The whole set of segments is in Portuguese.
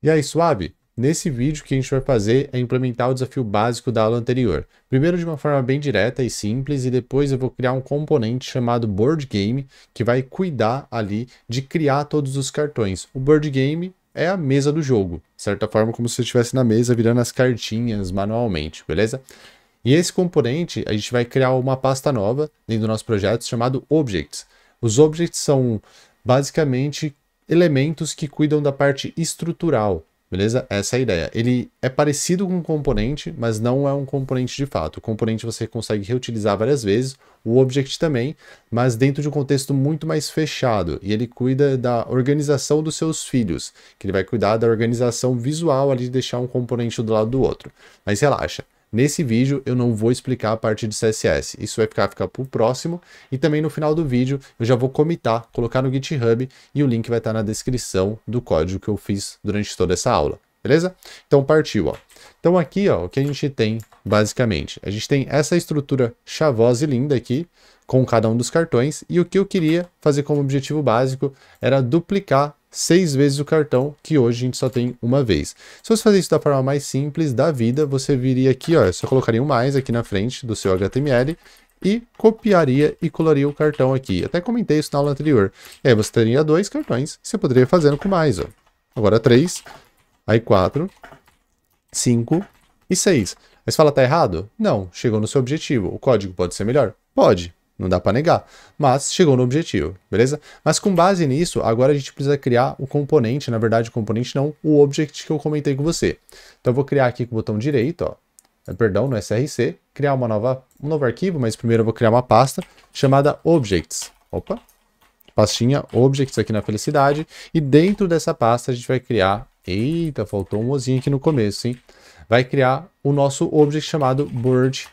E aí, suave? Nesse vídeo, o que a gente vai fazer é implementar o desafio básico da aula anterior. Primeiro de uma forma bem direta e simples, e depois eu vou criar um componente chamado Board Game, que vai cuidar ali de criar todos os cartões. O Board Game é a mesa do jogo, de certa forma como se você estivesse na mesa virando as cartinhas manualmente, beleza? E esse componente, a gente vai criar uma pasta nova dentro do nosso projeto chamado Objects. Os Objects são basicamente elementos que cuidam da parte estrutural, beleza? Essa é a ideia. Ele é parecido com um componente, mas não é um componente de fato. O componente você consegue reutilizar várias vezes, o object também, mas dentro de um contexto muito mais fechado. E ele cuida da organização dos seus filhos, que ele vai cuidar da organização visual ali, deixar um componente do lado do outro. Mas relaxa. Nesse vídeo eu não vou explicar a parte de CSS, isso vai ficar, ficar para o próximo. E também no final do vídeo eu já vou comitar, colocar no GitHub e o link vai estar tá na descrição do código que eu fiz durante toda essa aula. Beleza? Então partiu, ó. Então aqui, ó, o que a gente tem basicamente? A gente tem essa estrutura chavosa e linda aqui, com cada um dos cartões, e o que eu queria fazer como objetivo básico era duplicar seis vezes o cartão, que hoje a gente só tem uma vez. Se você fazer isso da forma mais simples da vida, você viria aqui, ó, você colocaria um mais aqui na frente do seu HTML e copiaria e colaria o cartão aqui. Até comentei isso na aula anterior. E aí você teria dois cartões, você poderia fazer com mais, ó. Agora três, aí quatro, cinco e seis. Mas fala, tá errado? Não, chegou no seu objetivo. O código pode ser melhor? Pode, não dá para negar, mas chegou no objetivo, beleza? Mas com base nisso, agora a gente precisa criar o componente, na verdade o componente não, o object que eu comentei com você. Então eu vou criar aqui com o botão direito, ó, é, perdão, no SRC, criar uma nova, um novo arquivo, mas primeiro eu vou criar uma pasta chamada objects. Opa, pastinha objects aqui na felicidade, e dentro dessa pasta a gente vai criar, eita, faltou um ozinho aqui no começo, hein? Vai criar o nosso object chamado bird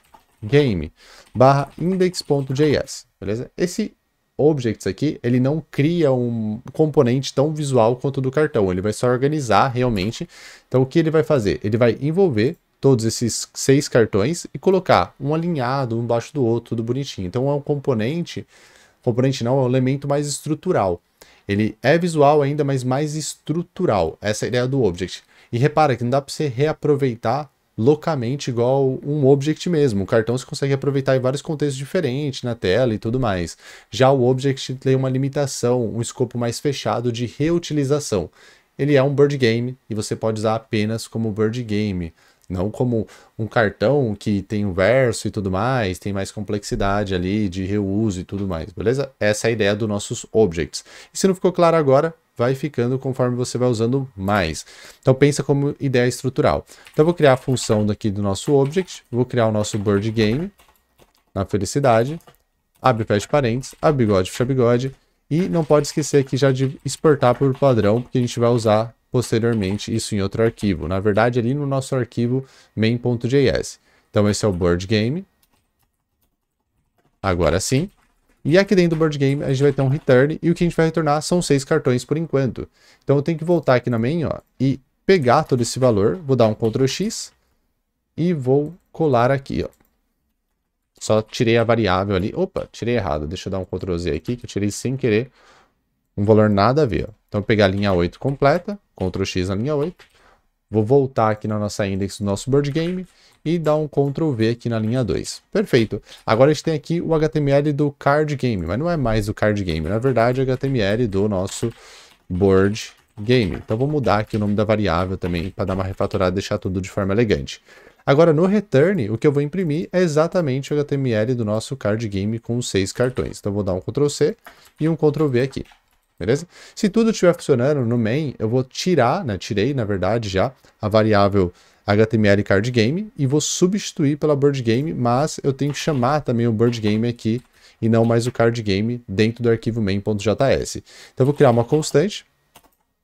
game barra index.js, beleza? Esse objects aqui, ele não cria um componente tão visual quanto o do cartão, ele vai só organizar realmente. Então o que ele vai fazer? Ele vai envolver todos esses seis cartões e colocar um alinhado um embaixo do outro, tudo bonitinho. Então é um componente, componente não, é um elemento mais estrutural. Ele é visual ainda, mas mais estrutural. Essa é a ideia do object. E repara que não dá para você reaproveitar loucamente igual um object mesmo. O cartão você consegue aproveitar em vários contextos diferentes, na tela e tudo mais. Já o object tem uma limitação, um escopo mais fechado de reutilização. Ele é um board game e você pode usar apenas como board game, não como um cartão que tem um verso e tudo mais, tem mais complexidade ali de reuso e tudo mais, beleza? Essa é a ideia dos nossos objects. E se não ficou claro agora, vai ficando conforme você vai usando mais. Então pensa como ideia estrutural. Então eu vou criar a função daqui do nosso object, vou criar o nosso board game na felicidade, abre fecha parênteses, abre bigode, fecha bigode e não pode esquecer aqui já de exportar por padrão, porque a gente vai usar posteriormente isso em outro arquivo. Na verdade, ali no nosso arquivo main.js. Então esse é o board game. Agora sim, e aqui dentro do board game a gente vai ter um return e o que a gente vai retornar são seis cartões por enquanto. Então eu tenho que voltar aqui na main ó, e pegar todo esse valor, vou dar um Ctrl X e vou colar aqui. Ó. Só tirei a variável ali, opa, tirei errado, deixa eu dar um Ctrl Z aqui que eu tirei sem querer um valor nada a ver. Ó. Então pegar a linha 8 completa, Ctrl X na linha 8 Vou voltar aqui na nossa index do nosso board game e dar um Ctrl V aqui na linha 2. Perfeito. Agora a gente tem aqui o HTML do card game, mas não é mais o card game. Na verdade, é o HTML do nosso board game. Então vou mudar aqui o nome da variável também para dar uma refatorada e deixar tudo de forma elegante. Agora no return, o que eu vou imprimir é exatamente o HTML do nosso card game com seis cartões. Então vou dar um Ctrl C e um Ctrl V aqui beleza? Se tudo estiver funcionando no main, eu vou tirar, né, tirei na verdade já a variável HTML card game e vou substituir pela BoardGame, game, mas eu tenho que chamar também o BoardGame game aqui e não mais o card game dentro do arquivo main.js. Então eu vou criar uma constante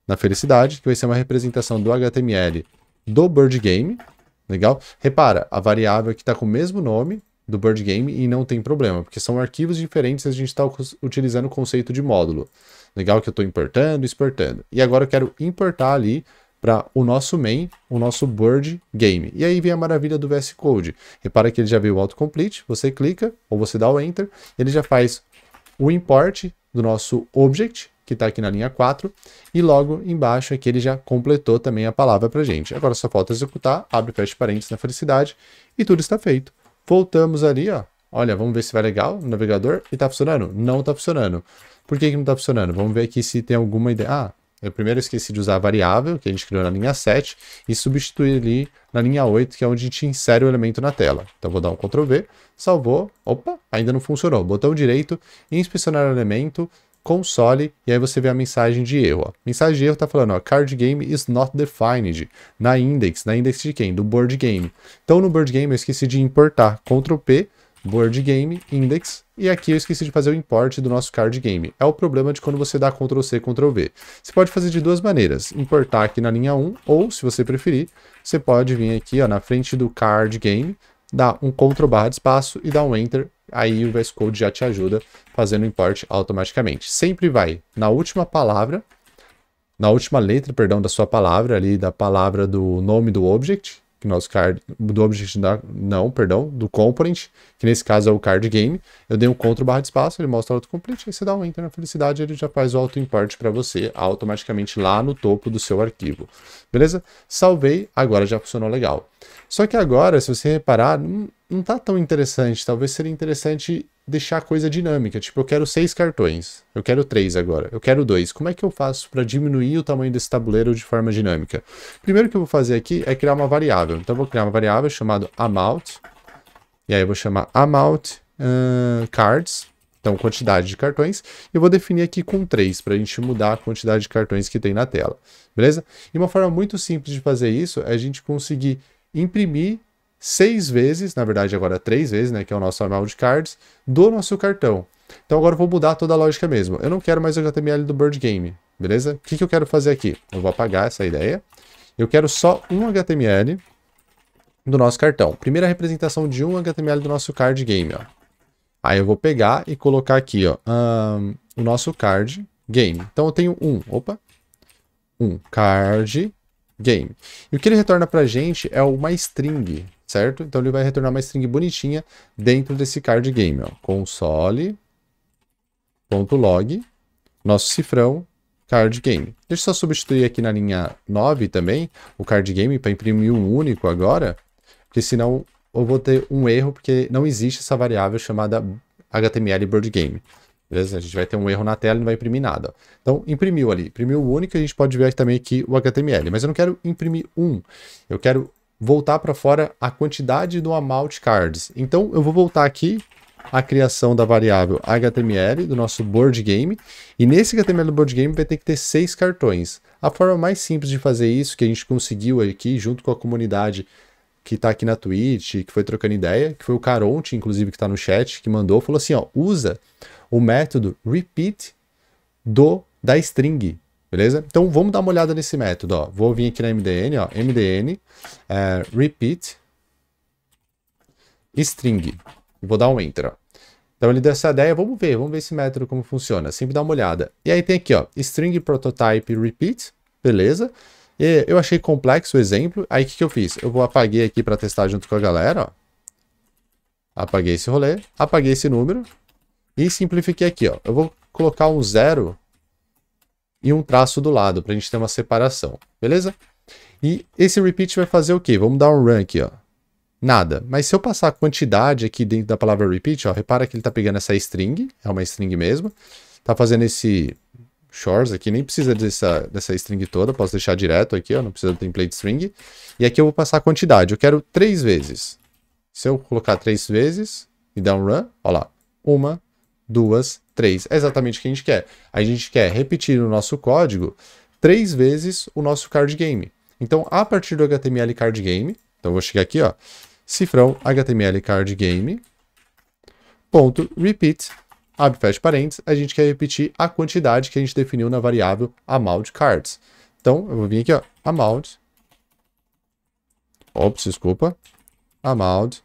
na felicidade que vai ser uma representação do HTML do BoardGame, game, legal? Repara, a variável que está com o mesmo nome, do BoardGame Game e não tem problema, porque são arquivos diferentes e a gente está utilizando o conceito de módulo. Legal que eu estou importando, exportando. E agora eu quero importar ali para o nosso main, o nosso board game. E aí vem a maravilha do VS Code. Repara que ele já veio o autocomplete, você clica ou você dá o enter, ele já faz o import do nosso object, que está aqui na linha 4, e logo embaixo aqui é ele já completou também a palavra para gente. Agora só falta executar, abre fecha parênteses na felicidade e tudo está feito. Voltamos ali, ó, Olha, vamos ver se vai legal o navegador. E tá funcionando? Não tá funcionando. Por que, que não tá funcionando? Vamos ver aqui se tem alguma ideia. Ah, eu primeiro esqueci de usar a variável que a gente criou na linha 7 e substituir ali na linha 8, que é onde a gente insere o elemento na tela. Então vou dar um Ctrl V, salvou, opa, ainda não funcionou. Botão direito, inspecionar o elemento, console, e aí você vê a mensagem de erro. Ó. Mensagem de erro está falando, ó, card game is not defined, na index, na index de quem? Do board game. Então no board game eu esqueci de importar, Ctrl P, board game, index, e aqui eu esqueci de fazer o import do nosso card game. É o problema de quando você dá Ctrl C, Ctrl V. Você pode fazer de duas maneiras, importar aqui na linha 1, ou se você preferir, você pode vir aqui ó, na frente do card game, dar um Ctrl barra de espaço e dar um Enter, aí o VS Code já te ajuda fazendo o import automaticamente. Sempre vai na última palavra, na última letra, perdão, da sua palavra ali, da palavra do nome do object, que nosso card do object da, não, perdão, do component, que nesse caso é o card game. Eu dei um ctrl barra de espaço, ele mostra o autocomplete, aí você dá um enter na felicidade, ele já faz o auto import para você automaticamente lá no topo do seu arquivo. Beleza? Salvei, agora já funcionou legal. Só que agora, se você reparar, hum, não tá tão interessante. Talvez seria interessante deixar a coisa dinâmica. Tipo, eu quero seis cartões. Eu quero três agora. Eu quero dois. Como é que eu faço para diminuir o tamanho desse tabuleiro de forma dinâmica? Primeiro que eu vou fazer aqui é criar uma variável. Então eu vou criar uma variável chamada amount. E aí eu vou chamar amount uh, cards. Então, quantidade de cartões. E eu vou definir aqui com 3 para a gente mudar a quantidade de cartões que tem na tela. Beleza? E uma forma muito simples de fazer isso é a gente conseguir imprimir seis vezes, na verdade agora três vezes, né, que é o nosso amount cards, do nosso cartão. Então agora eu vou mudar toda a lógica mesmo. Eu não quero mais o HTML do Bird Game, beleza? O que, que eu quero fazer aqui? Eu vou apagar essa ideia. Eu quero só um HTML do nosso cartão. Primeira representação de um HTML do nosso card game, ó. Aí eu vou pegar e colocar aqui, ó, um, o nosso card game. Então eu tenho um, opa, um card game. E o que ele retorna pra gente é uma string, certo? Então ele vai retornar uma string bonitinha dentro desse card game, ó. console.log, nosso cifrão, card game. Deixa eu só substituir aqui na linha 9 também o card game para imprimir um único agora, porque senão eu vou ter um erro, porque não existe essa variável chamada HTML board game. Beleza? A gente vai ter um erro na tela e não vai imprimir nada. Então, imprimiu ali. Imprimiu o único, a gente pode ver também aqui o HTML. Mas eu não quero imprimir um. Eu quero voltar para fora a quantidade do amount cards. Então eu vou voltar aqui a criação da variável HTML do nosso board game e nesse HTML do board game vai ter que ter seis cartões. A forma mais simples de fazer isso que a gente conseguiu aqui junto com a comunidade que está aqui na Twitch, que foi trocando ideia, que foi o Caronte, inclusive, que está no chat, que mandou, falou assim, ó, usa o método repeat do da string. Beleza? Então vamos dar uma olhada nesse método. Ó. Vou vir aqui na MDN, ó, MDN, é, repeat, string. Vou dar um enter. Ó. Então ele deu essa ideia, vamos ver, vamos ver esse método como funciona. Sempre dá uma olhada. E aí tem aqui, ó, string prototype repeat, beleza? E eu achei complexo o exemplo, aí o que, que eu fiz? Eu vou apaguei aqui para testar junto com a galera, ó. Apaguei esse rolê, apaguei esse número e simplifiquei aqui, ó. Eu vou colocar um zero e um traço do lado, para a gente ter uma separação, beleza? E esse repeat vai fazer o quê? Vamos dar um run aqui, ó. Nada. Mas se eu passar a quantidade aqui dentro da palavra repeat, ó, repara que ele está pegando essa string, é uma string mesmo, está fazendo esse shores aqui, nem precisa dessa, dessa string toda, posso deixar direto aqui, ó, não precisa do template string. E aqui eu vou passar a quantidade, eu quero três vezes. Se eu colocar três vezes e dar um run, ó lá, uma, duas, três. É exatamente o que a gente quer. A gente quer repetir o nosso código três vezes o nosso card game. Então, a partir do HTML card game, então eu vou chegar aqui, ó, cifrão HTML card game, ponto repeat, abre fecha parênteses, a gente quer repetir a quantidade que a gente definiu na variável amount cards. Então, eu vou vir aqui, ó, amount, ops, desculpa, amount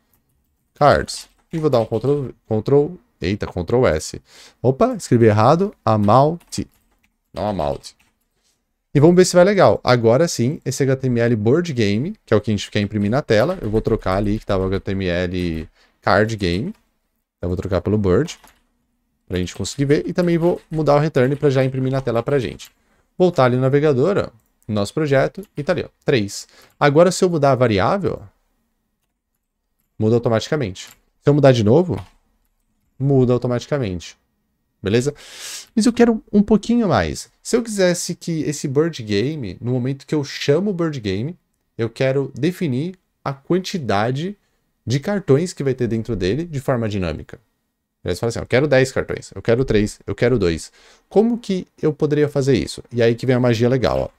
cards, e vou dar um Ctrl, Ctrl Eita, Ctrl S. Opa, escrevi errado. Amalt. Não amalt. E vamos ver se vai legal. Agora sim, esse HTML Board Game, que é o que a gente quer imprimir na tela. Eu vou trocar ali, que estava HTML Card Game. Então, eu vou trocar pelo Board, para a gente conseguir ver. E também vou mudar o return para já imprimir na tela para a gente. Voltar ali no navegador, ó, no nosso projeto, e tá ali, ó, 3. Agora, se eu mudar a variável, muda automaticamente. Se eu mudar de novo, muda automaticamente. Beleza? Mas eu quero um pouquinho mais. Se eu quisesse que esse bird game, no momento que eu chamo o bird game, eu quero definir a quantidade de cartões que vai ter dentro dele de forma dinâmica. Eles falam assim, eu quero 10 cartões, eu quero 3, eu quero 2. Como que eu poderia fazer isso? E aí que vem a magia legal.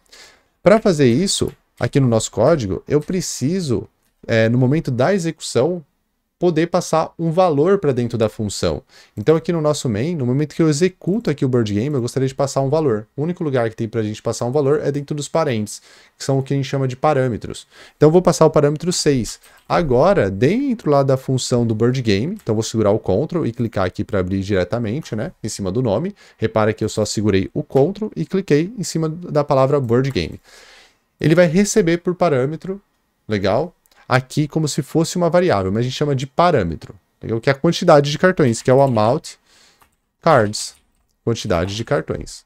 Para fazer isso, aqui no nosso código, eu preciso, é, no momento da execução, poder passar um valor para dentro da função. Então aqui no nosso main, no momento que eu executo aqui o board game, eu gostaria de passar um valor. O único lugar que tem para a gente passar um valor é dentro dos parentes, que são o que a gente chama de parâmetros. Então eu vou passar o parâmetro 6. Agora, dentro lá da função do board game, então vou segurar o Ctrl e clicar aqui para abrir diretamente, né, em cima do nome. Repara que eu só segurei o Ctrl e cliquei em cima da palavra board game. Ele vai receber por parâmetro, legal, aqui como se fosse uma variável, mas a gente chama de parâmetro, entendeu? que é a quantidade de cartões, que é o amount cards, quantidade de cartões.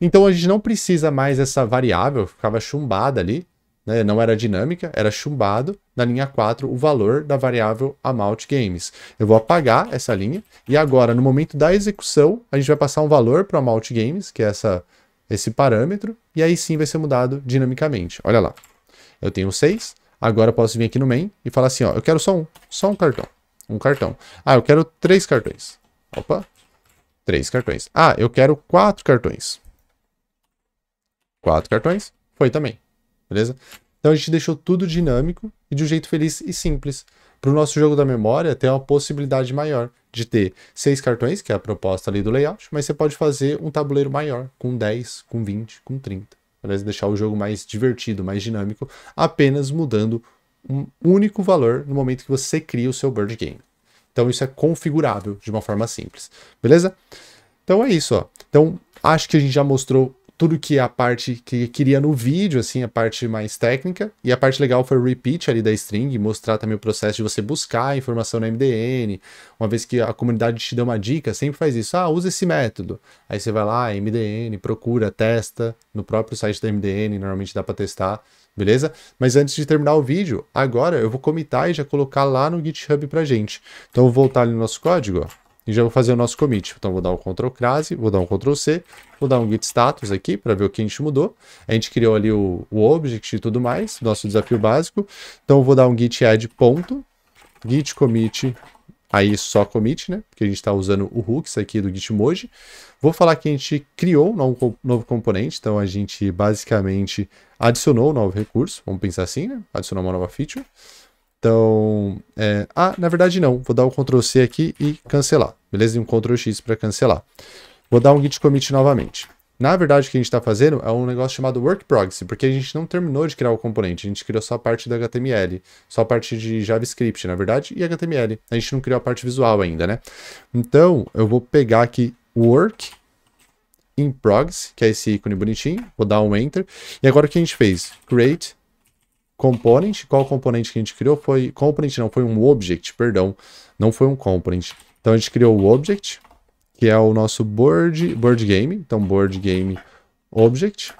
Então a gente não precisa mais essa variável, ficava chumbada ali, né? não era dinâmica, era chumbado na linha 4 o valor da variável amount games. Eu vou apagar essa linha e agora, no momento da execução, a gente vai passar um valor para o amount games, que é essa, esse parâmetro, e aí sim vai ser mudado dinamicamente. Olha lá, eu tenho 6, Agora eu posso vir aqui no main e falar assim, ó, eu quero só um, só um cartão. Um cartão. Ah, eu quero três cartões. Opa, três cartões. Ah, eu quero quatro cartões. Quatro cartões, foi também, beleza? Então a gente deixou tudo dinâmico e de um jeito feliz e simples. Para o nosso jogo da memória, tem uma possibilidade maior de ter seis cartões, que é a proposta ali do layout, mas você pode fazer um tabuleiro maior, com 10, com 20, com 30 para deixar o jogo mais divertido, mais dinâmico, apenas mudando um único valor no momento que você cria o seu bird game. Então isso é configurável de uma forma simples, beleza? Então é isso, ó. Então acho que a gente já mostrou tudo que a parte que queria no vídeo, assim, a parte mais técnica. E a parte legal foi o repeat ali da string, mostrar também o processo de você buscar a informação na MDN. Uma vez que a comunidade te deu uma dica, sempre faz isso. Ah, usa esse método. Aí você vai lá, MDN, procura, testa no próprio site da MDN, normalmente dá para testar, beleza? Mas antes de terminar o vídeo, agora eu vou comitar e já colocar lá no GitHub pra gente. Então eu vou voltar ali no nosso código, ó e já vou fazer o nosso commit. Então vou dar um Ctrl crase, vou dar um Ctrl C, vou dar um git status aqui para ver o que a gente mudou. A gente criou ali o, o object e tudo mais, nosso desafio básico. Então vou dar um git add ponto, git commit, aí só commit, né? Porque a gente está usando o hooks aqui do Gitmoji. Vou falar que a gente criou um novo, novo componente, então a gente basicamente adicionou um novo recurso, vamos pensar assim, né? Adicionou uma nova feature. Então, é, ah, na verdade não. Vou dar um Ctrl C aqui e cancelar. Beleza? E um Ctrl X para cancelar. Vou dar um git commit novamente. Na verdade, o que a gente está fazendo é um negócio chamado work proxy, porque a gente não terminou de criar o componente, a gente criou só a parte da HTML, só a parte de JavaScript, na verdade, e HTML. A gente não criou a parte visual ainda, né? Então, eu vou pegar aqui work in progs, que é esse ícone bonitinho, vou dar um enter, e agora o que a gente fez? Create component, qual componente que a gente criou foi, component não, foi um object, perdão, não foi um component. Então a gente criou o object, que é o nosso board, board game, então board game object,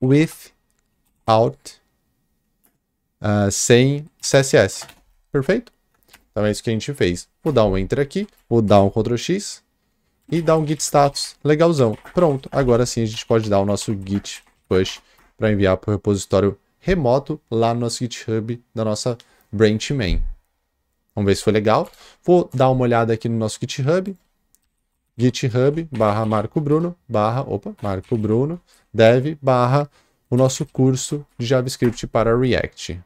without, uh, ah, sem CSS, perfeito? Então é isso que a gente fez. Vou dar um enter aqui, vou dar um ctrl x e dar um git status, legalzão. Pronto, agora sim a gente pode dar o nosso git push para enviar para o repositório remoto lá no nosso GitHub da nossa branch main. Vamos ver se foi legal. Vou dar uma olhada aqui no nosso GitHub. GitHub barra Marco Bruno barra, opa, Marco Bruno dev barra o nosso curso de JavaScript para React.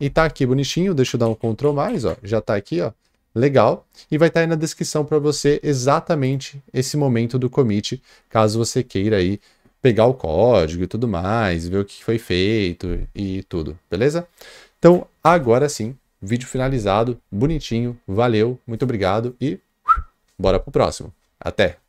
E tá aqui bonitinho, deixa eu dar um Ctrl mais, ó, já tá aqui, ó, legal. E vai estar tá aí na descrição para você exatamente esse momento do commit, caso você queira aí pegar o código e tudo mais, ver o que foi feito e tudo, beleza? Então, agora sim, vídeo finalizado, bonitinho, valeu, muito obrigado e bora pro próximo. Até!